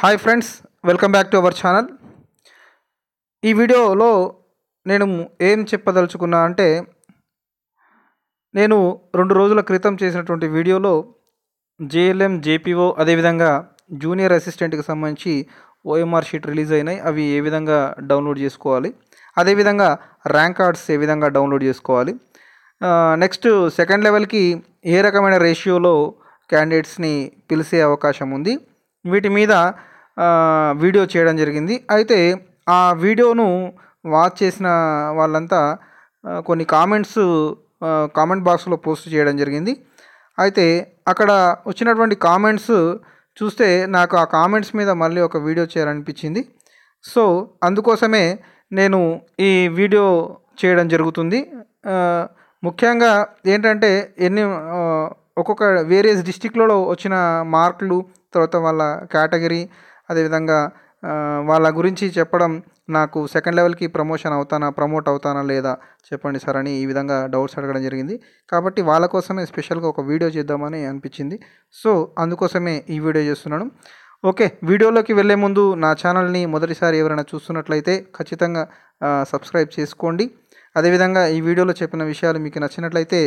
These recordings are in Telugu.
hi friends welcome back to our channel ఈ వీడియోలో నేను ఏం చెప్పదలుచుకున్నా అంటే నేను రెండు రోజుల క్రితం చేసినటువంటి వీడియోలో జేఎల్ఎం జేపీఓ అదేవిధంగా జూనియర్ అసిస్టెంట్కి సంబంధించి ఓఎంఆర్ షీట్ రిలీజ్ అయినాయి అవి ఏ విధంగా డౌన్లోడ్ చేసుకోవాలి అదేవిధంగా ర్యాంక్ కార్డ్స్ ఏ విధంగా డౌన్లోడ్ చేసుకోవాలి నెక్స్ట్ సెకండ్ లెవెల్కి ఏ రకమైన రేషియోలో క్యాండిడేట్స్ని పిలిచే అవకాశం ఉంది వీటి మీద వీడియో చేయడం జరిగింది అయితే ఆ వీడియోను వాచ్ చేసిన వాళ్ళంతా కొన్ని కామెంట్స్ కామెంట్ బాక్స్లో పోస్ట్ చేయడం జరిగింది అయితే అక్కడ వచ్చినటువంటి కామెంట్స్ చూస్తే నాకు ఆ కామెంట్స్ మీద మళ్ళీ ఒక వీడియో చేయాలనిపించింది సో అందుకోసమే నేను ఈ వీడియో చేయడం జరుగుతుంది ముఖ్యంగా ఏంటంటే ఎన్ని ఒక్కొక్క వేరియస్ డిస్టిక్లలో వచ్చిన మార్కులు తర్వాత వాళ్ళ కేటగిరీ అదేవిధంగా వాళ్ళ గురించి చెప్పడం నాకు సెకండ్ లెవెల్కి ప్రమోషన్ అవుతానా ప్రమోట్ అవుతానా లేదా చెప్పండి సార్ అని ఈ విధంగా డౌట్స్ అడగడం జరిగింది కాబట్టి వాళ్ళ కోసమే స్పెషల్గా ఒక వీడియో చేద్దామని అనిపించింది సో అందుకోసమే ఈ వీడియో చేస్తున్నాను ఓకే వీడియోలోకి వెళ్ళే ముందు నా ఛానల్ని మొదటిసారి ఎవరైనా చూస్తున్నట్లయితే ఖచ్చితంగా సబ్స్క్రైబ్ చేసుకోండి అదేవిధంగా ఈ వీడియోలో చెప్పిన విషయాలు మీకు నచ్చినట్లయితే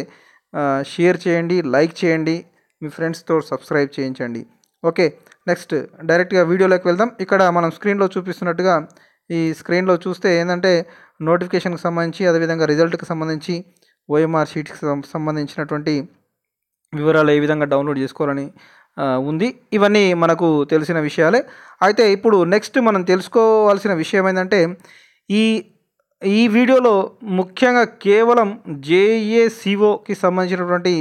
షేర్ చేయండి లైక్ చేయండి మీ ఫ్రెండ్స్తో సబ్స్క్రైబ్ చేయించండి ఓకే నెక్స్ట్ డైరెక్ట్గా వీడియోలోకి వెళ్దాం ఇక్కడ మనం స్క్రీన్లో చూపిస్తున్నట్టుగా ఈ స్క్రీన్లో చూస్తే ఏంటంటే నోటిఫికేషన్కి సంబంధించి అదేవిధంగా రిజల్ట్కి సంబంధించి ఓఎంఆర్ షీట్కి సంబంధించినటువంటి వివరాలు ఏ విధంగా డౌన్లోడ్ చేసుకోవాలని ఉంది ఇవన్నీ మనకు తెలిసిన విషయాలే అయితే ఇప్పుడు నెక్స్ట్ మనం తెలుసుకోవాల్సిన విషయం ఏంటంటే ఈ ఈ వీడియోలో ముఖ్యంగా కేవలం జేఏసీఓకి సంబంధించినటువంటి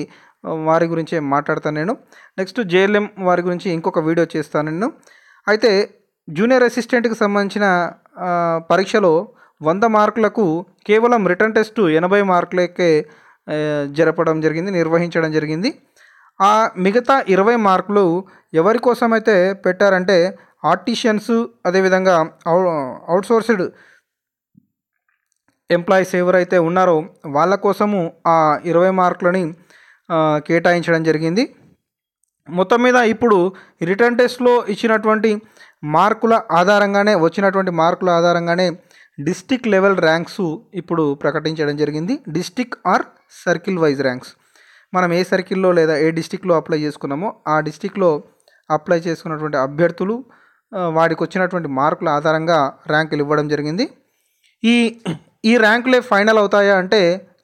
వారి గురించి మాట్లాడతాను నేను నెక్స్ట్ జేఎల్ఎం వారి గురించి ఇంకొక వీడియో చేస్తాను నేను అయితే జూనియర్ అసిస్టెంట్కి సంబంధించిన పరీక్షలో వంద మార్కులకు కేవలం రిటర్న్ టెస్ట్ ఎనభై మార్కులకే జరపడం జరిగింది నిర్వహించడం జరిగింది ఆ మిగతా ఇరవై మార్కులు ఎవరి కోసం అయితే పెట్టారంటే ఆర్టిషియన్స్ అదేవిధంగా అవుట్సోర్స్డ్ ఎంప్లాయీస్ ఎవరైతే ఉన్నారో వాళ్ళ కోసము ఆ ఇరవై మార్కులని కేటాయించడం జరిగింది మొత్తం మీద ఇప్పుడు రిటర్న్ టెస్ట్లో ఇచ్చినటువంటి మార్కుల ఆధారంగానే వచ్చినటువంటి మార్కుల ఆధారంగానే డిస్టిక్ లెవెల్ ర్యాంక్స్ ఇప్పుడు ప్రకటించడం జరిగింది district or circle wise ranks మనం ఏ సర్కిల్లో లేదా ఏ డిస్టిక్లో అప్లై చేసుకున్నామో ఆ డిస్టిక్లో అప్లై చేసుకున్నటువంటి అభ్యర్థులు వాడికి వచ్చినటువంటి మార్కుల ఆధారంగా ర్యాంకులు ఇవ్వడం జరిగింది ఈ ఈ ర్యాంకులే ఫైనల్ అవుతాయా అంటే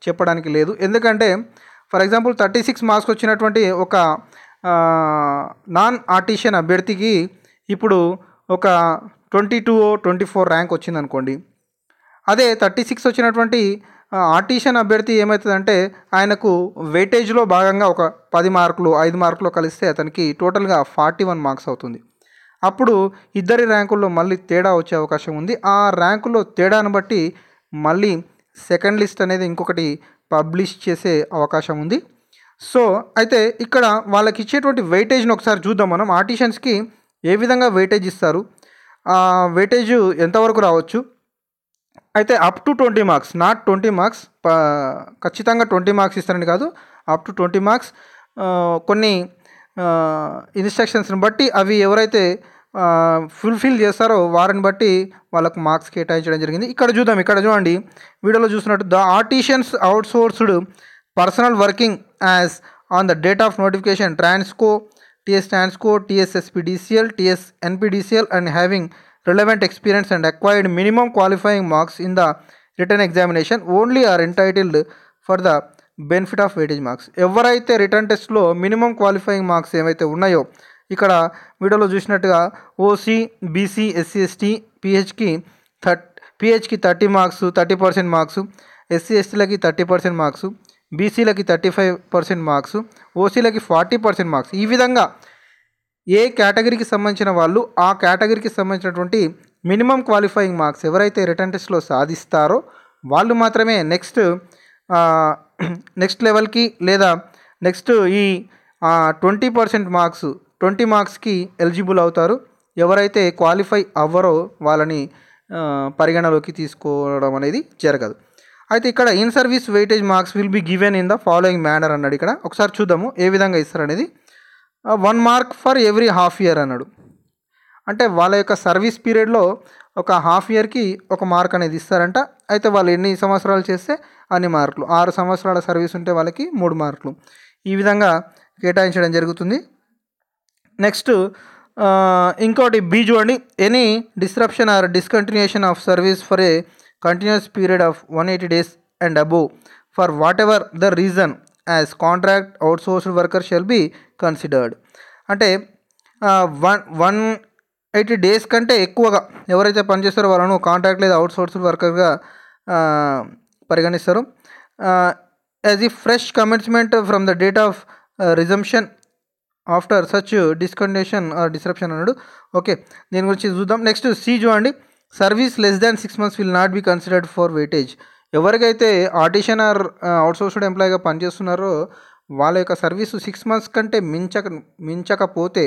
చెప్పడానికి లేదు ఎందుకంటే for example thirty six marks వచ్చినటువంటి ఒక నాన్ ఆర్టిషియన్ అభ్యర్థికి ఇప్పుడు ఒక twenty two twenty four rank వచ్చిందనుకోండి అదే థర్టీ సిక్స్ వచ్చినటువంటి ఆర్టిషియన్ అభ్యర్థి ఏమవుతుందంటే ఆయనకు వెయిటేజ్లో భాగంగా ఒక పది మార్కులు ఐదు మార్కులు కలిస్తే అతనికి టోటల్గా ఫార్టీ వన్ మార్క్స్ అవుతుంది అప్పుడు ఇద్దరి ర్యాంకుల్లో మళ్ళీ తేడా వచ్చే అవకాశం ఉంది ఆ ర్యాంకుల్లో తేడాను బట్టి మళ్ళీ సెకండ్ లిస్ట్ అనేది ఇంకొకటి పబ్లిష్ చేసే అవకాశం ఉంది సో అయితే ఇక్కడ వాళ్ళకి ఇచ్చేటువంటి వెయిటేజ్ని ఒకసారి చూద్దాం మనం ఆర్టిషన్స్కి ఏ విధంగా వెయిటేజ్ ఇస్తారు వెయిటేజ్ ఎంతవరకు రావచ్చు అయితే up to twenty marks not twenty marks ఖచ్చితంగా ట్వంటీ మార్క్స్ ఇస్తారని కాదు అప్ టు ట్వంటీ మార్క్స్ కొన్ని ఇన్స్ట్రక్షన్స్ని బట్టి అవి ఎవరైతే ఫుల్ఫిల్ చేస్తారో వారిని బట్టి వాళ్ళకు మార్క్స్ కేటాయించడం జరిగింది ఇక్కడ చూద్దాం ఇక్కడ చూడండి వీడియోలో చూసినట్టు the artisans outsourced personnel working as on the date of notification Transco TS Transco TSSPDCL TS NPDCL and having relevant experience and acquired minimum qualifying marks in the written examination only are entitled for the benefit of weightage marks ఎవరైతే రిటర్న్ టెస్ట్లో మినిమం క్వాలిఫైయింగ్ మార్క్స్ ఏమైతే ఉన్నాయో ఇక్కడ వీడియోలో చూసినట్టుగా ఓసీ బీసీ ఎస్సీ ఎస్టీ పిహెచ్కి థర్ట్ పిహెచ్కి thirty marks thirty percent marks SC ఎస్టీలకి థర్టీ పర్సెంట్ మార్క్స్ బీసీలకి థర్టీ ఫైవ్ పర్సెంట్ మార్క్స్ ఓసీలకి ఫార్టీ పర్సెంట్ మార్క్స్ ఈ విధంగా ఏ కేటగిరీకి సంబంధించిన వాళ్ళు ఆ కేటగిరీకి సంబంధించినటువంటి మినిమం క్వాలిఫైయింగ్ మార్క్స్ ఎవరైతే రిటర్న్ టెస్ట్లో సాధిస్తారో వాళ్ళు మాత్రమే నెక్స్ట్ నెక్స్ట్ లెవెల్కి లేదా నెక్స్ట్ ఈ ట్వంటీ పర్సెంట్ మార్క్స్ ట్వంటీ మార్క్స్కి ఎలిజిబుల్ అవుతారు ఎవరైతే క్వాలిఫై అవ్వరో వాళ్ళని పరిగణలోకి తీసుకోవడం అనేది జరగదు అయితే ఇక్కడ in service weightage marks will be given in the following manner అన్నాడు ఇక్కడ ఒకసారి చూద్దాము ఏ విధంగా ఇస్తారనేది one mark for every half year అన్నాడు అంటే వాళ్ళ యొక్క సర్వీస్ పీరియడ్లో ఒక హాఫ్ ఇయర్కి ఒక మార్క్ అనేది ఇస్తారంట అయితే వాళ్ళు ఎన్ని సంవత్సరాలు చేస్తే అన్ని మార్కులు ఆరు సంవత్సరాల సర్వీస్ ఉంటే వాళ్ళకి మూడు మార్కులు ఈ విధంగా కేటాయించడం జరుగుతుంది నెక్స్ట్ ఇంకోటి బీ చూడండి any disruption or discontinuation of service for a continuous period of one eighty days and above for whatever the reason as contract outsourced worker shall be considered అంటే వన్ వన్ ఎయిటీ డేస్ కంటే ఎక్కువగా ఎవరైతే పనిచేస్తారో వాళ్ళను కాంట్రాక్ట్ లేదా అవుట్సోర్స్డ్ వర్కర్గా పరిగణిస్తారు as a fresh commitment from the date of resumption after such discontinuation or disruption అన్నాడు ఓకే దీని గురించి చూద్దాం నెక్స్ట్ సి చూడండి service less than six months will not be considered for weightage ఎవరికైతే ఆర్టిషన్ ఆర్ అవుట్సోర్స్డ్ ఎంప్లాయీగా పనిచేస్తున్నారో వాళ్ళ యొక్క సర్వీస్ సిక్స్ మంత్స్ కంటే మించక మించకపోతే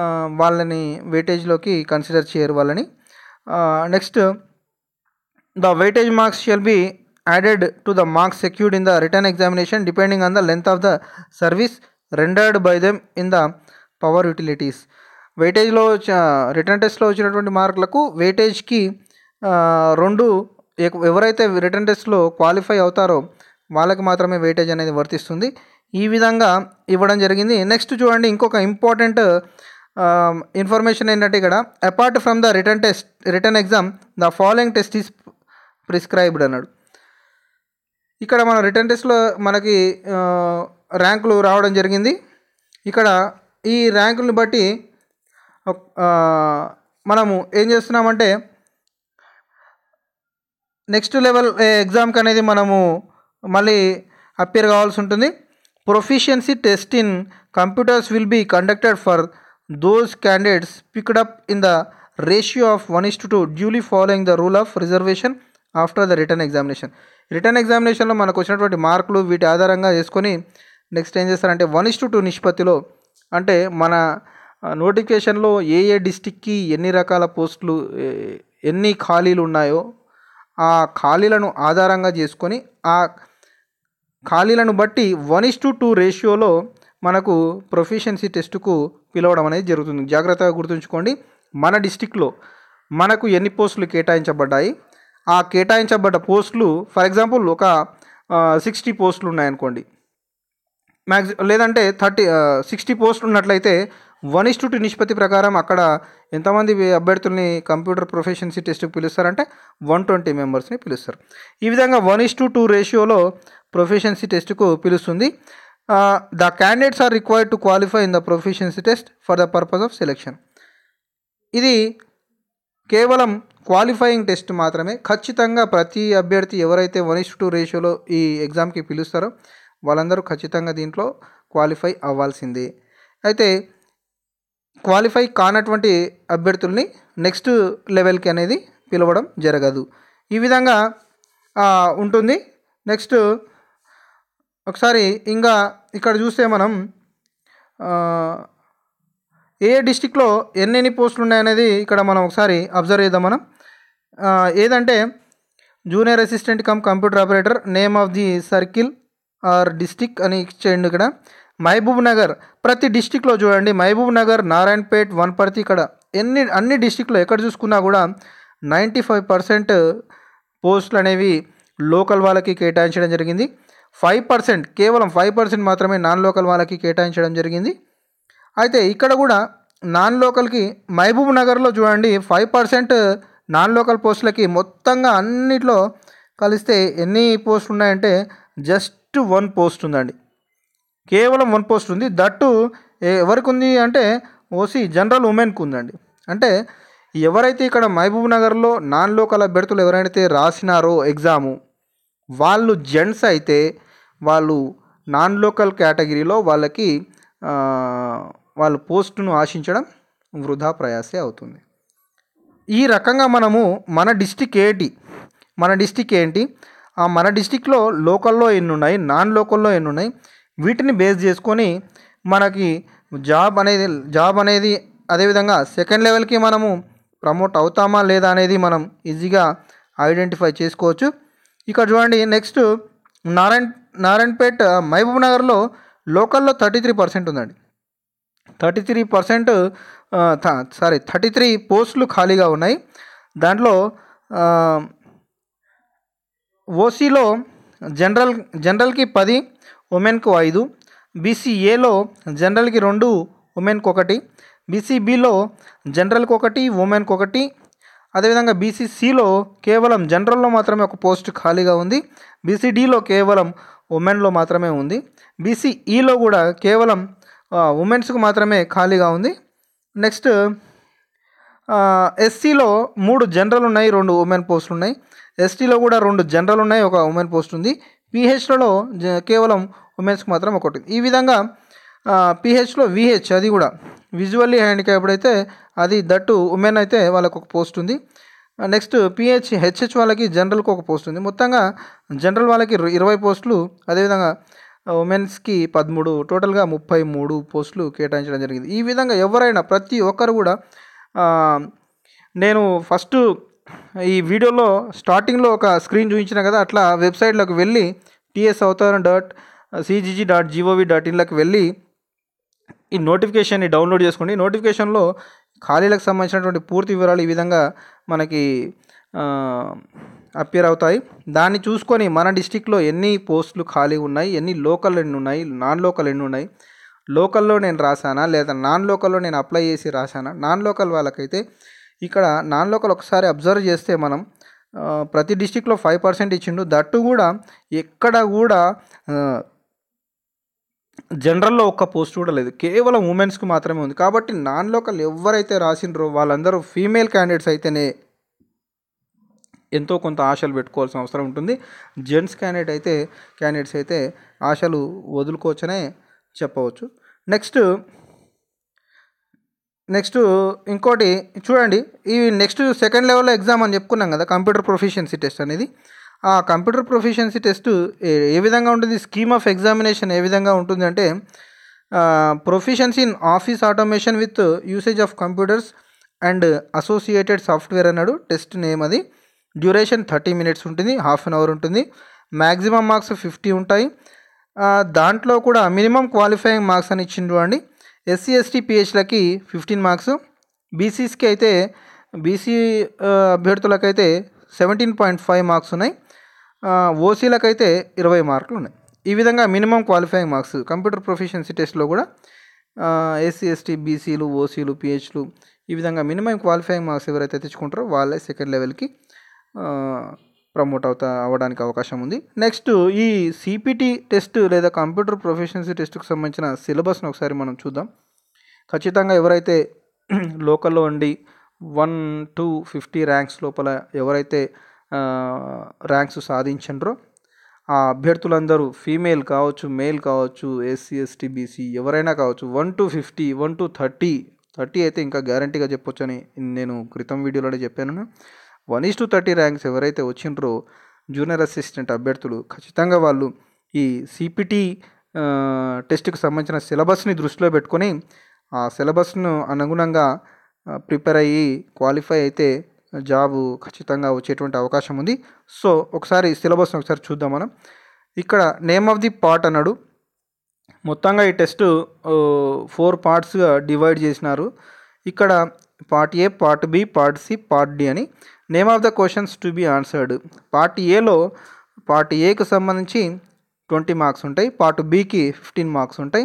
uh, వాళ్ళని వెయిటేజ్లోకి కన్సిడర్ చేయరు వాళ్ళని next the weightage marks shall be added to the marks secured in the written examination depending on the length of the service rendered by them in the power utilities వెయిటేజ్లో రిటర్న్ టెస్ట్లో వచ్చినటువంటి మార్కులకు వెయిటేజ్కి రెండు ఎవరైతే రిటర్న్ టెస్ట్లో క్వాలిఫై అవుతారో వాళ్ళకి మాత్రమే వెయిటేజ్ అనేది వర్తిస్తుంది ఈ విధంగా ఇవ్వడం జరిగింది నెక్స్ట్ చూడండి ఇంకొక ఇంపార్టెంట్ ఇన్ఫర్మేషన్ ఏంటంటే ఇక్కడ apart from the written test written exam the following test is prescribed అన్నాడు ఇక్కడ మన రిటర్న్ టెస్ట్లో మనకి ర్యాంకులు రావడం జరిగింది ఇక్కడ ఈ ర్యాంకులను బట్టి మనము ఏం చేస్తున్నామంటే నెక్స్ట్ లెవెల్ ఎగ్జామ్కి అనేది మనము మళ్ళీ అప్పేర్ కావాల్సి ఉంటుంది proficiency test in computers will be conducted for those candidates picked up in the ratio of one is to two duly following the rule of reservation after the written examination written ఎగ్జామినేషన్లో మనకు వచ్చినటువంటి మార్కులు వీటి ఆధారంగా చేసుకొని నెక్స్ట్ ఏం చేస్తారంటే వన్ ఇస్ టు టూ నిష్పత్తిలో అంటే మన నోటిఫికేషన్లో ఏ ఏ డిస్టిక్కి ఎన్ని రకాల పోస్టులు ఎన్ని ఖాళీలు ఉన్నాయో ఆ ఖాళీలను ఆధారంగా చేసుకొని ఆ ఖాళీలను బట్టి వన్ ఇస్ టు టూ రేషియోలో మనకు ప్రొఫిషియన్సీ టెస్టుకు పిలవడం అనేది జరుగుతుంది జాగ్రత్తగా గుర్తుంచుకోండి మన డిస్టిక్లో మనకు ఎన్ని పోస్టులు కేటాయించబడ్డాయి ఆ కేటాయించబడ్డ పోస్టులు ఫర్ ఎగ్జాంపుల్ ఒక సిక్స్టీ పోస్టులు ఉన్నాయనుకోండి మ్యాక్సి లేదంటే థర్టీ సిక్స్టీ పోస్ట్ ఉన్నట్లయితే వన్ ఇస్ టు టూ నిష్పత్తి ప్రకారం అక్కడ ఎంతమంది అభ్యర్థుల్ని కంప్యూటర్ ప్రొఫెషన్సీ టెస్ట్కి పిలుస్తారంటే వన్ ట్వంటీ మెంబర్స్ని పిలుస్తారు ఈ విధంగా వన్ ఇస్ టు టూ రేషియోలో ప్రొఫెషన్సీ టెస్ట్కు పిలుస్తుంది the candidates are required to qualify in the proficiency test for the purpose of selection ఇది కేవలం క్వాలిఫైయింగ్ టెస్ట్ మాత్రమే ఖచ్చితంగా ప్రతి అభ్యర్థి ఎవరైతే వన్ ఇస్ టు రేషియోలో ఈ ఎగ్జామ్కి పిలుస్తారో వాళ్ళందరూ ఖచ్చితంగా దీంట్లో క్వాలిఫై అవ్వాల్సిందే అయితే క్వాలిఫై కానటువంటి అభ్యర్థుల్ని నెక్స్ట్ లెవెల్కి అనేది పిలవడం జరగదు ఈ విధంగా ఉంటుంది నెక్స్ట్ ఒకసారి ఇంకా ఇక్కడ చూస్తే మనం ఏ డిస్టిక్లో ఎన్నెన్ని పోస్టులు ఉన్నాయనేది ఇక్కడ మనం ఒకసారి అబ్జర్వ్ చేద్దాం మనం ఏదంటే junior assistant cum computer operator name of the circle or district అని ఇచ్చేయండి ఇక్కడ మహబూబ్ నగర్ ప్రతి డిస్టిక్లో చూడండి మహబూబ్ నగర్ నారాయణపేట్ వనపర్తి ఇక్కడ ఎన్ని అన్ని డిస్టిక్లో ఎక్కడ చూసుకున్నా కూడా నైంటీ ఫైవ్ పర్సెంట్ పోస్టులు అనేవి లోకల్ వాళ్ళకి కేటాయించడం జరిగింది ఫైవ్ పర్సెంట్ కేవలం ఫైవ్ పర్సెంట్ మాత్రమే నాన్ లోకల్ వాళ్ళకి కేటాయించడం జరిగింది అయితే ఇక్కడ కూడా నాన్ లోకల్కి మహబూబ్ నగర్లో చూడండి ఫైవ్ పర్సెంట్ నాన్ లోకల్ పోస్టులకి మొత్తంగా అన్నిట్లో కలిస్తే ఎన్ని పోస్టులు ఉన్నాయంటే జస్ట్ జస్ట్ వన్ పోస్ట్ ఉందండి కేవలం వన్ పోస్ట్ ఉంది దట్టు ఎవరికి ఉంది అంటే ఓసీ జనరల్ ఉమెన్కు ఉందండి అంటే ఎవరైతే ఇక్కడ మహబూబ్ నగర్లో నాన్ లోకల్ అభ్యర్థులు ఎవరైతే రాసినారో ఎగ్జాము వాళ్ళు జెంట్స్ అయితే వాళ్ళు నాన్ లోకల్ కేటగిరీలో వాళ్ళకి వాళ్ళు పోస్టును ఆశించడం వృధా ప్రయాసే అవుతుంది ఈ రకంగా మనము మన డిస్టిక్ ఏంటి మన డిస్టిక్ ఏంటి మన డిస్టిక్లో లోకల్లో ఎన్ని ఉన్నాయి నాన్ లోకల్లో ఎన్ని ఉన్నాయి వీటిని బేస్ చేసుకొని మనకి జాబ్ అనేది జాబ్ అనేది అదేవిధంగా సెకండ్ లెవెల్కి మనము ప్రమోట్ అవుతామా లేదా అనేది మనం ఈజీగా ఐడెంటిఫై చేసుకోవచ్చు ఇక్కడ చూడండి నెక్స్ట్ నారాయణ్ నారాయణపేట్ మహబూబ్ నగర్లో లోకల్లో థర్టీ త్రీ పర్సెంట్ ఉందండి thirty three percent sorry thirty three పోస్టులు ఖాళీగా ఉన్నాయి దాంట్లో ఓసీలో జనరల్ జనరల్కి పది ఉమెన్కు ఐదు బీసీఏలో జనరల్కి రెండు ఉమెన్కు ఒకటి బీసీబీలో జనరల్కి ఒకటి ఉమెన్కి ఒకటి అదేవిధంగా బీసీసీలో కేవలం జనరల్లో మాత్రమే ఒక పోస్ట్ ఖాళీగా ఉంది బీసీడీలో కేవలం ఉమెన్లో మాత్రమే ఉంది బీసీఈలో కూడా కేవలం ఉమెన్స్కు మాత్రమే ఖాళీగా ఉంది నెక్స్ట్ ఎస్సీలో మూడు జనరల్ ఉన్నాయి రెండు ఉమెన్ పోస్టులు ఉన్నాయి ఎస్టీలో కూడా రెండు జనరల్ ఉన్నాయి ఒక ఉమెన్ పోస్ట్ ఉంది పిహెచ్లలో కేవలం ఉమెన్స్కి మాత్రం ఒకటి ఈ విధంగా పిహెచ్లో విహెచ్ అది కూడా విజువల్లీ హ్యాండిక్యాప్డ్ అయితే అది దట్టు ఉమెన్ అయితే వాళ్ళకు ఒక పోస్ట్ ఉంది నెక్స్ట్ పిహెచ్ హెచ్హెచ్ వాళ్ళకి జనరల్కి ఒక పోస్ట్ ఉంది మొత్తంగా జనరల్ వాళ్ళకి ఇరవై పోస్టులు అదేవిధంగా ఉమెన్స్కి పదమూడు టోటల్గా ముప్పై మూడు పోస్టులు కేటాయించడం జరిగింది ఈ విధంగా ఎవరైనా ప్రతి ఒక్కరు కూడా నేను ఫస్ట్ ఈ వీడియోలో స్టార్టింగ్లో ఒక స్క్రీన్ చూపించిన కదా అట్లా వెబ్సైట్లోకి వెళ్ళి TS Avataram dot CGG dot GOV dot ఇన్లోకి వెళ్ళి ఈ నోటిఫికేషన్ని డౌన్లోడ్ చేసుకోండి నోటిఫికేషన్లో ఖాళీలకు సంబంధించినటువంటి పూర్తి వివరాలు ఈ విధంగా మనకి అపియర్ అవుతాయి దాన్ని చూసుకొని మన డిస్టిక్లో ఎన్ని పోస్టులు ఖాళీ ఉన్నాయి ఎన్ని లోకల్ ఎన్ని ఉన్నాయి నాన్ లోకల్ ఎన్ని ఉన్నాయి లోకల్లో నేను రాశానా లేదా నాన్ లోకల్లో నేను అప్లై చేసి రాశానా నాన్ లోకల్ వాళ్ళకైతే ఇక్కడ నాన్ లోకల్ ఒకసారి అబ్జర్వ్ చేస్తే మనం ప్రతి డిస్టిక్లో ఫైవ్ పర్సెంట్ ఇచ్చిండు దట్టు కూడా ఎక్కడ కూడా జనరల్లో ఒక్క పోస్ట్ కూడా లేదు కేవలం ఉమెన్స్కి మాత్రమే ఉంది కాబట్టి నాన్ లోకల్ ఎవరైతే రాసిండ్రో వాళ్ళందరూ ఫీమేల్ క్యాండిడేట్స్ అయితేనే ఎంతో కొంత ఆశలు పెట్టుకోవాల్సిన అవసరం ఉంటుంది జెంట్స్ క్యాండిడేట్ అయితే క్యాండిడేట్స్ అయితే ఆశలు వదులుకోవచ్చనే చెప్పవచ్చు నెక్స్ట్ నెక్స్ట్ ఇంకోటి చూడండి ఈ నెక్స్ట్ సెకండ్ లెవెల్లో ఎగ్జామ్ అని చెప్పుకున్నాం కదా కంప్యూటర్ ప్రొఫిషియన్సీ టెస్ట్ అనేది ఆ కంప్యూటర్ ప్రొఫిషియన్సీ టెస్ట్ ఏ విధంగా ఉంటుంది స్కీమ్ ఆఫ్ ఎగ్జామినేషన్ ఏ విధంగా ఉంటుందంటే proficiency in office automation with usage of computers and associated software అన్నాడు టెస్ట్ నేమ్ అది డ్యూరేషన్ థర్టీ మినిట్స్ ఉంటుంది హాఫ్ అన్ అవర్ ఉంటుంది మ్యాక్సిమం మార్క్స్ ఫిఫ్టీ ఉంటాయి దాంట్లో కూడా మినిమం క్వాలిఫైయింగ్ మార్క్స్ అని ఇచ్చిండు అండి ఎస్సీ ఎస్టీ పిహెచ్లకి ఫిఫ్టీన్ మార్క్స్ బీసీస్కి అయితే బీసీ అభ్యర్థులకైతే సెవెంటీన్ పాయింట్ ఫైవ్ మార్క్స్ ఉన్నాయి ఓసీలకు అయితే ఇరవై మార్కులు ఉన్నాయి ఈ విధంగా minimum qualifying marks computer proficiency టెస్ట్లో కూడా ఎస్సీ ఎస్టీ బీసీలు ఓసీలు పిహెచ్లు ఈ విధంగా మినిమం క్వాలిఫైయింగ్ మార్క్స్ ఎవరైతే తెచ్చుకుంటారో వాళ్ళే సెకండ్ లెవెల్కి ప్రమోట్ అవుతా అవ్వడానికి అవకాశం ఉంది నెక్స్ట్ ఈ సిపిటి టెస్ట్ లేదా కంప్యూటర్ ప్రొఫెషనల్సీ టెస్ట్కి సంబంధించిన సిలబస్ను ఒకసారి మనం చూద్దాం ఖచ్చితంగా ఎవరైతే లోకల్లో ఉండి వన్ టూ ఫిఫ్టీ ర్యాంక్స్ లోపల ఎవరైతే ర్యాంక్స్ సాధించండ్రో ఆ అభ్యర్థులందరూ ఫీమేల్ కావచ్చు మేల్ కావచ్చు ఎస్సీ ఎస్టీ బీసీ ఎవరైనా కావచ్చు one to fifty one to thirty thirty అయితే ఇంకా గ్యారంటీగా చెప్పొచ్చని నేను క్రితం వీడియోలోనే చెప్పాను one is to thirty ranks ఎవరైతే వచ్చిండ్రో జూనియర్ అసిస్టెంట్ అభ్యర్థులు ఖచ్చితంగా వాళ్ళు ఈ సిపిటీ టెస్ట్కి సంబంధించిన సిలబస్ని దృష్టిలో పెట్టుకొని ఆ సిలబస్ను అనుగుణంగా ప్రిపేర్ అయ్యి క్వాలిఫై అయితే జాబ్ ఖచ్చితంగా వచ్చేటువంటి అవకాశం ఉంది సో ఒకసారి సిలబస్ని ఒకసారి చూద్దాం మనం ఇక్కడ నేమ్ ఆఫ్ ది పార్ట్ అన్నాడు మొత్తంగా ఈ టెస్ట్ ఫోర్ పార్ట్స్గా డివైడ్ చేసినారు ఇక్కడ part A part B part C part D అని name of the questions to be answered part ఏలో పార్ట్ ఏకు సంబంధించి ట్వంటీ మార్క్స్ ఉంటాయి పార్ట్ బీకి ఫిఫ్టీన్ మార్క్స్ ఉంటాయి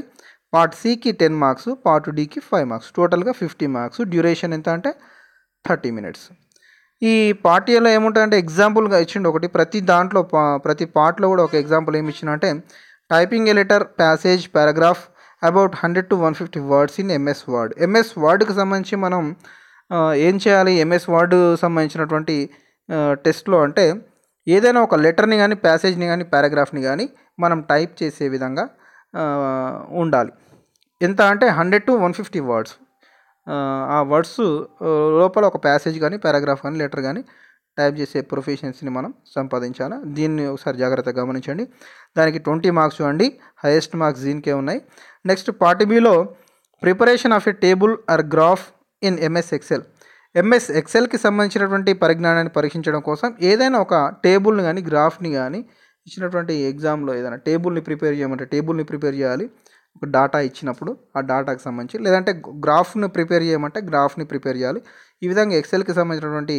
పార్ట్ సికి టెన్ మార్క్స్ పార్ట్ డీకి ఫైవ్ మార్క్స్ టోటల్గా ఫిఫ్టీ మార్క్స్ డ్యూరేషన్ ఎంత అంటే థర్టీ మినిట్స్ ఈ పార్ట్ ఏలో ఏముంటాయంటే ఎగ్జాంపుల్గా ఇచ్చిండు ఒకటి ప్రతి దాంట్లో ప్రతి పార్ట్లో కూడా ఒక ఎగ్జాంపుల్ ఏమి అంటే typing a letter passage paragraph about hundred to one fifty words in MS word MS వర్డ్కి సంబంధించి మనం ఏం చేయాలి ఎంఎస్ వర్డ్ సంబంధించినటువంటి టెస్ట్లో అంటే ఏదైనా ఒక లెటర్ని కానీ ప్యాసేజ్ని కానీ పారాగ్రాఫ్ని కానీ మనం టైప్ చేసే విధంగా ఉండాలి ఎంత అంటే hundred to one fifty words ఆ వర్డ్స్ లోపల ఒక ప్యాసేజ్ కానీ పారాగ్రాఫ్ కానీ లెటర్ కానీ టైప్ చేసే ప్రొఫెషన్స్ని మనం సంపాదించాలి దీన్ని ఒకసారి జాగ్రత్తగా గమనించండి దానికి ట్వంటీ మార్క్స్ చూడండి హైయెస్ట్ మార్క్స్ దీనికే ఉన్నాయి నెక్స్ట్ పార్టీ బీలో preparation of a table or graph in MS Excel MS ఎక్సెల్కి సంబంధించినటువంటి పరిజ్ఞానాన్ని పరీక్షించడం కోసం ఏదైనా ఒక టేబుల్ని కానీ గ్రాఫ్ని కానీ ఇచ్చినటువంటి ఎగ్జామ్లో ఏదైనా టేబుల్ని ప్రిపేర్ చేయమంటే టేబుల్ని ప్రిపేర్ చేయాలి ఒక డాటా ఇచ్చినప్పుడు ఆ డాటాకి సంబంధించి లేదంటే గ్రాఫ్ను ప్రిపేర్ చేయమంటే గ్రాఫ్ని ప్రిపేర్ చేయాలి ఈ విధంగా ఎక్సెల్కి సంబంధించినటువంటి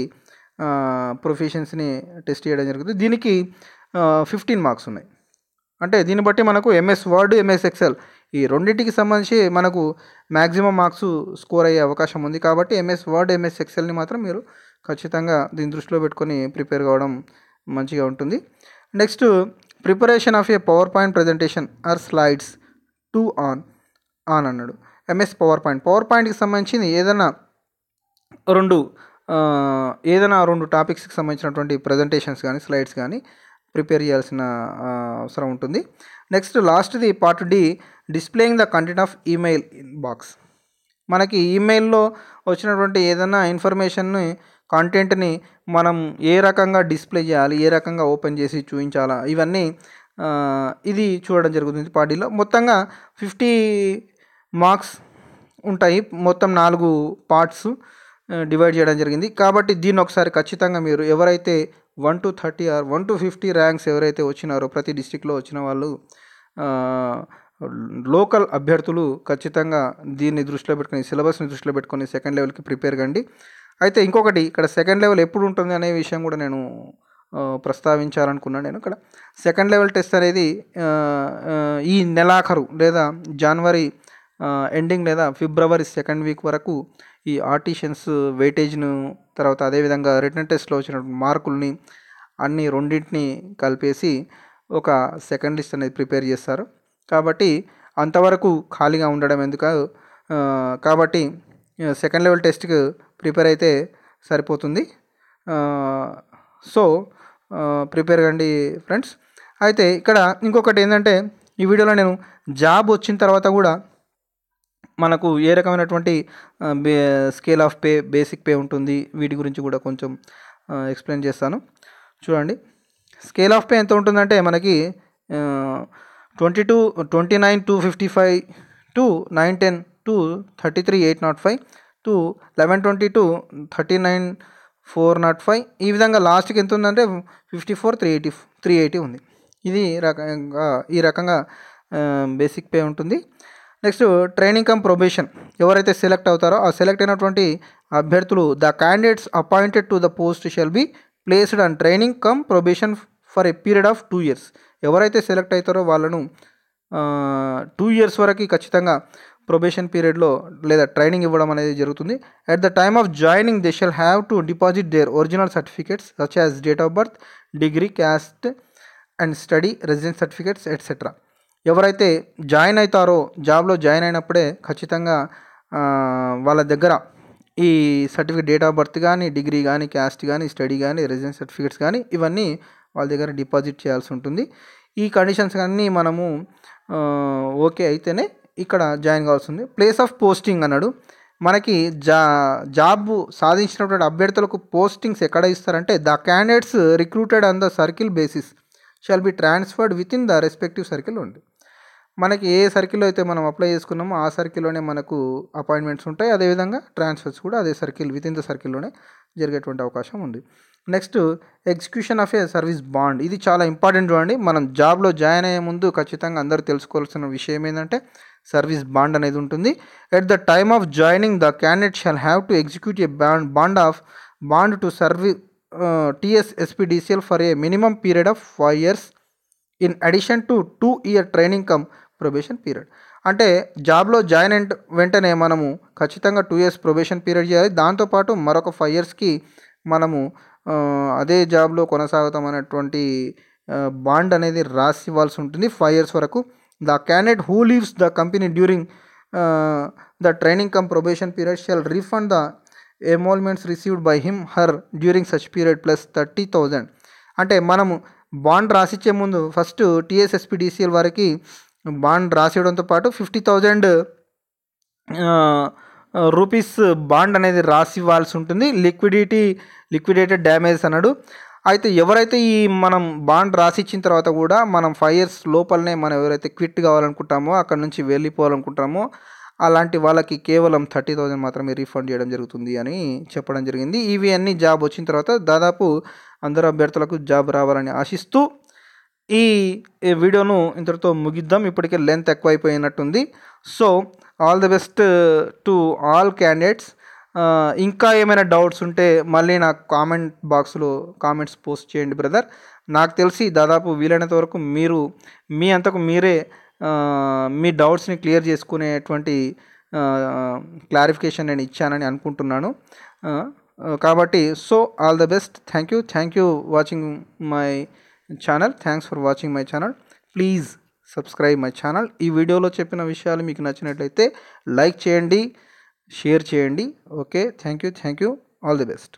ప్రొఫెషన్స్ని టెస్ట్ చేయడం జరుగుతుంది దీనికి ఫిఫ్టీన్ మార్క్స్ ఉన్నాయి అంటే దీన్ని బట్టి మనకు ఎంఎస్ వర్డ్ ఎంఎస్ ఎక్సెల్ ఈ రెండింటికి సంబంధించి మనకు మ్యాక్సిమం మార్క్స్ స్కోర్ అయ్యే అవకాశం ఉంది కాబట్టి ఎంఎస్ వర్డ్ ఎంఎస్ ఎక్సెల్ని మాత్రం మీరు ఖచ్చితంగా దీని దృష్టిలో పెట్టుకొని ప్రిపేర్ కావడం మంచిగా ఉంటుంది next preparation of a power point presentation or slides to on on అన్నాడు ఎంఎస్ పవర్ పాయింట్ పవర్ పాయింట్కి సంబంధించింది ఏదైనా రెండు ఏదైనా రెండు టాపిక్స్కి సంబంధించినటువంటి ప్రజెంటేషన్స్ కానీ స్లైడ్స్ కానీ ప్రిపేర్ చేయాల్సిన అవసరం ఉంటుంది నెక్స్ట్ లాస్ట్ది part D displaying the content of email box మనకి ఈమెయిల్లో వచ్చినటువంటి ఏదైనా ఇన్ఫర్మేషన్ని కంటెంట్ని మనం ఏ రకంగా డిస్ప్లే చేయాలి ఏ రకంగా ఓపెన్ చేసి చూపించాలా ఇవన్నీ ఇది చూడడం జరుగుతుంది పార్టీలో మొత్తంగా ఫిఫ్టీ మార్క్స్ ఉంటాయి మొత్తం నాలుగు పార్ట్స్ డివైడ్ చేయడం జరిగింది కాబట్టి దీన్ని ఒకసారి ఖచ్చితంగా మీరు ఎవరైతే one to thirty or one to fifty ranks ఎవరైతే వచ్చినారో ప్రతి డిస్టిక్లో వచ్చిన వాళ్ళు లోకల్ అభ్యర్థులు ఖచ్చితంగా దీన్ని దృష్టిలో పెట్టుకొని సిలబస్ని దృష్టిలో పెట్టుకొని సెకండ్ లెవెల్కి ప్రిపేర్ కండి అయితే ఇంకొకటి ఇక్కడ సెకండ్ లెవెల్ ఎప్పుడు ఉంటుంది అనే విషయం కూడా నేను ప్రస్తావించాలనుకున్నాను నేను ఇక్కడ సెకండ్ లెవెల్ టెస్ట్ అనేది ఈ నెలాఖరు లేదా జనవరి ఎండింగ్ లేదా ఫిబ్రవరి సెకండ్ వీక్ వరకు ఈ ఆర్టిషన్స్ వెయిటేజ్ను తర్వాత అదేవిధంగా రిటర్న్ టెస్ట్లో వచ్చిన మార్కుల్ని అన్ని రెండింటిని కలిపేసి ఒక సెకండ్ లిస్ట్ అనేది ప్రిపేర్ చేస్తారు కాబట్టి అంతవరకు ఖాళీగా ఉండడం ఎందుకు కాబట్టి సెకండ్ లెవెల్ టెస్ట్కి ప్రిపేర్ అయితే సరిపోతుంది సో ప్రిపేర్ కండి ఫ్రెండ్స్ అయితే ఇక్కడ ఇంకొకటి ఏంటంటే ఈ వీడియోలో నేను జాబ్ వచ్చిన తర్వాత కూడా మనకు ఏ రకమైనటువంటి scale of pay basic pay ఉంటుంది వీటి గురించి కూడా కొంచెం ఎక్స్ప్లెయిన్ చేస్తాను చూడండి స్కేల్ ఆఫ్ పే ఎంత ఉంటుందంటే మనకి twenty two twenty nine two fifty five to nine ten to thirty three eight nought five to eleven twenty to thirty nine four nought five ఈ విధంగా లాస్ట్కి ఎంత ఉందంటే fifty four three eighty three eighty ఉంది ఇది రకంగా ఈ రకంగా బేసిక్ పే ఉంటుంది నెక్స్ట్ ట్రైనింగ్ కమ్ ప్రొబేషన్ ఎవరైతే సెలెక్ట్ అవుతారో ఆ సెలెక్ట్ అయినటువంటి అభ్యర్థులు the candidates appointed to the post shall be placed and training cum probation for a period of two years ఎవరైతే సెలెక్ట్ అవుతారో వాళ్ళను టూ ఇయర్స్ వరకు ఖచ్చితంగా ప్రొబేషన్ పీరియడ్లో లేదా ట్రైనింగ్ ఇవ్వడం అనేది జరుగుతుంది at the time of joining they shall have to deposit their original certificates such as date of birth degree caste and study residence certificates etcetera ఎవరైతే జాయిన్ అవుతారో జాబ్లో జాయిన్ అయినప్పుడే ఖచ్చితంగా వాళ్ళ దగ్గర ఈ సర్టిఫికేట్ డేట్ ఆఫ్ బర్త్ కానీ డిగ్రీ కానీ క్యాస్ట్ కానీ స్టడీ కానీ రెసిడెన్స్ సర్టిఫికేట్స్ కానీ ఇవన్నీ వాళ్ళ దగ్గర డిపాజిట్ చేయాల్సి ఉంటుంది ఈ కండిషన్స్ అన్నీ మనము ఓకే అయితేనే ఇక్కడ జాయిన్ కావాల్సి ఉంది ప్లేస్ ఆఫ్ పోస్టింగ్ అన్నాడు మనకి జా జాబ్ సాధించినటువంటి అభ్యర్థులకు పోస్టింగ్స్ ఎక్కడ ఇస్తారంటే the candidates recruited on the circle basis shall be transferred within the respective circle ఉంది మనకి ఏ సర్కిల్ అయితే మనం అప్లై చేసుకున్నామో ఆ సర్కిల్లోనే మనకు అపాయింట్మెంట్స్ ఉంటాయి అదేవిధంగా ట్రాన్స్ఫర్స్ కూడా అదే సర్కిల్ విత్ ఇన్ ద సర్కిల్లోనే జరిగేటువంటి అవకాశం ఉంది next execution of a service bond ఇది చాలా ఇంపార్టెంట్ చూడండి మనం జాబ్లో జాయిన్ అయ్యే ముందు ఖచ్చితంగా అందరూ తెలుసుకోవాల్సిన విషయం ఏంటంటే సర్వీస్ బాండ్ అనేది ఉంటుంది at the time of joining the candidate shall have to execute a bond bond of bond to serve TSSPDCL for a minimum period of five years in addition to two year training cum probation period అంటే జాబ్లో జాయిన్ అయిన వెంటనే మనము ఖచ్చితంగా టూ ఇయర్స్ ప్రొబేషన్ పీరియడ్ చేయాలి దాంతోపాటు మరొక ఫైవ్ ఇయర్స్కి మనము అదే జాబ్లో కొనసాగుతాం అనేటువంటి బాండ్ అనేది రాసి ఇవ్వాల్సి ఉంటుంది ఫైవ్ ఇయర్స్ వరకు the candidate who leaves the company during the training cum probation period shall refund the emoluments received by him her during such period plus thirty thousand అంటే మనము బాండ్ రాసిచ్చే ముందు ఫస్ట్ టీఎస్ఎస్పీడీసీఎల్ వారికి బాండ్ రాసేయడంతో పాటు ఫిఫ్టీ థౌజండ్ రూపీస్ బాండ్ అనేది రాసి ఇవ్వాల్సి ఉంటుంది లిక్విడిటీ లిక్విడేటెడ్ డ్యామేజ్ అన్నాడు అయితే ఎవరైతే ఈ మనం బాండ్ రాసిచ్చిన తర్వాత కూడా మనం ఫైవ్ ఇయర్స్ లోపలనే మనం ఎవరైతే క్విట్ కావాలనుకుంటామో అక్కడ నుంచి వెళ్ళిపోవాలనుకుంటామో అలాంటి వాళ్ళకి కేవలం థర్టీ థౌజండ్ మాత్రమే రీఫండ్ చేయడం జరుగుతుంది అని చెప్పడం జరిగింది ఇవి అన్నీ జాబ్ వచ్చిన తర్వాత దాదాపు అందరు అభ్యర్థులకు జాబ్ రావాలని ఆశిస్తూ ఈ వీడియోను ఇంతటితో ముగిద్దాం ఇప్పటికే లెంత్ ఎక్కువ అయిపోయినట్టుంది so all the best to all candidates ఇంకా ఏమైనా డౌట్స్ ఉంటే మళ్ళీ నాకు కామెంట్ బాక్స్లో కామెంట్స్ పోస్ట్ చేయండి బ్రదర్ నాకు తెలిసి దాదాపు వీలైనంత వరకు మీరు మీ అంతకు మీరే మీ డౌట్స్ని క్లియర్ చేసుకునేటువంటి క్లారిఫికేషన్ నేను ఇచ్చానని అనుకుంటున్నాను కాబట్టి so all the best thank you thank you watching my channel thanks for watching my channel please subscribe my channel ఈ వీడియోలో చెప్పిన విషయాలు మీకు నచ్చినట్లయితే లైక్ చేయండి షేర్ చేయండి okay thank you thank you all the best